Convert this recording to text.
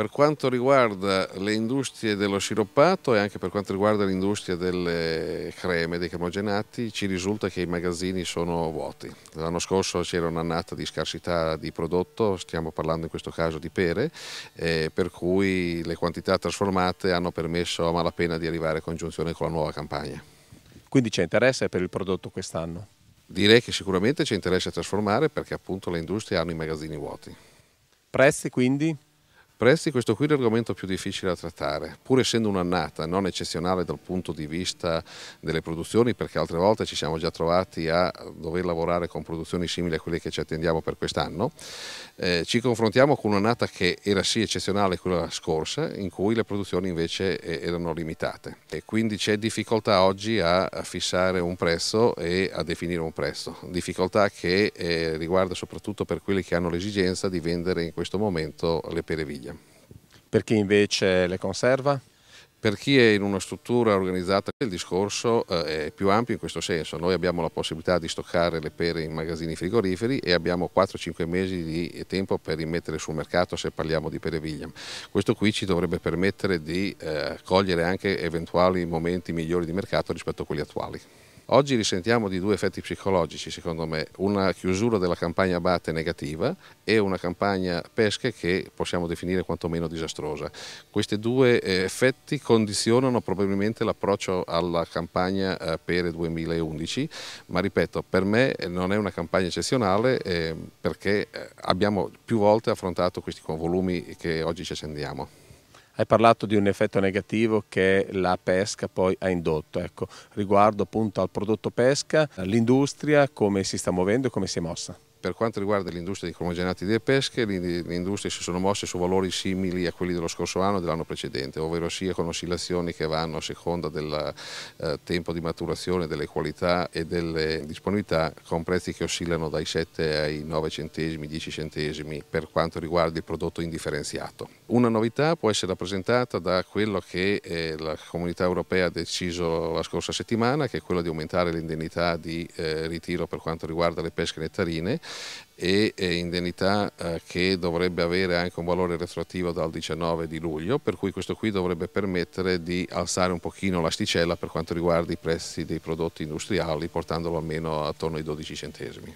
Per quanto riguarda le industrie dello sciroppato e anche per quanto riguarda l'industria delle creme, dei cremogenati, ci risulta che i magazzini sono vuoti. L'anno scorso c'era un'annata di scarsità di prodotto, stiamo parlando in questo caso di pere, eh, per cui le quantità trasformate hanno permesso a malapena di arrivare a congiunzione con la nuova campagna. Quindi c'è interesse per il prodotto quest'anno? Direi che sicuramente ci interessa trasformare perché appunto le industrie hanno i magazzini vuoti. Prezzi quindi? Prezzi, questo qui è l'argomento più difficile da trattare, pur essendo un'annata non eccezionale dal punto di vista delle produzioni, perché altre volte ci siamo già trovati a dover lavorare con produzioni simili a quelle che ci attendiamo per quest'anno, eh, ci confrontiamo con un'annata che era sì eccezionale quella scorsa, in cui le produzioni invece eh, erano limitate e quindi c'è difficoltà oggi a fissare un prezzo e a definire un prezzo, difficoltà che eh, riguarda soprattutto per quelli che hanno l'esigenza di vendere in questo momento le pereviglie. Per chi invece le conserva? Per chi è in una struttura organizzata il discorso eh, è più ampio in questo senso, noi abbiamo la possibilità di stoccare le pere in magazzini frigoriferi e abbiamo 4-5 mesi di tempo per rimettere sul mercato se parliamo di pere William. Questo qui ci dovrebbe permettere di eh, cogliere anche eventuali momenti migliori di mercato rispetto a quelli attuali. Oggi risentiamo di due effetti psicologici, secondo me, una chiusura della campagna abate negativa e una campagna pesche che possiamo definire quantomeno disastrosa. Questi due eh, effetti condizionano probabilmente l'approccio alla campagna eh, pere 2011, ma ripeto, per me eh, non è una campagna eccezionale ehm, perché abbiamo più volte affrontato questi volumi che oggi ci accendiamo. Hai parlato di un effetto negativo che la pesca poi ha indotto. Ecco, riguardo appunto al prodotto pesca, all'industria, come si sta muovendo e come si è mossa. Per quanto riguarda l'industria di cromogenati delle pesche, le industrie si sono mosse su valori simili a quelli dello scorso anno e dell'anno precedente, ovvero sia con oscillazioni che vanno a seconda del eh, tempo di maturazione, delle qualità e delle disponibilità, con prezzi che oscillano dai 7 ai 9 centesimi, 10 centesimi per quanto riguarda il prodotto indifferenziato. Una novità può essere rappresentata da quello che eh, la comunità europea ha deciso la scorsa settimana, che è quello di aumentare l'indennità di eh, ritiro per quanto riguarda le pesche nettarine e indennità eh, che dovrebbe avere anche un valore retroattivo dal 19 di luglio, per cui questo qui dovrebbe permettere di alzare un pochino l'asticella per quanto riguarda i prezzi dei prodotti industriali, portandolo almeno attorno ai 12 centesimi.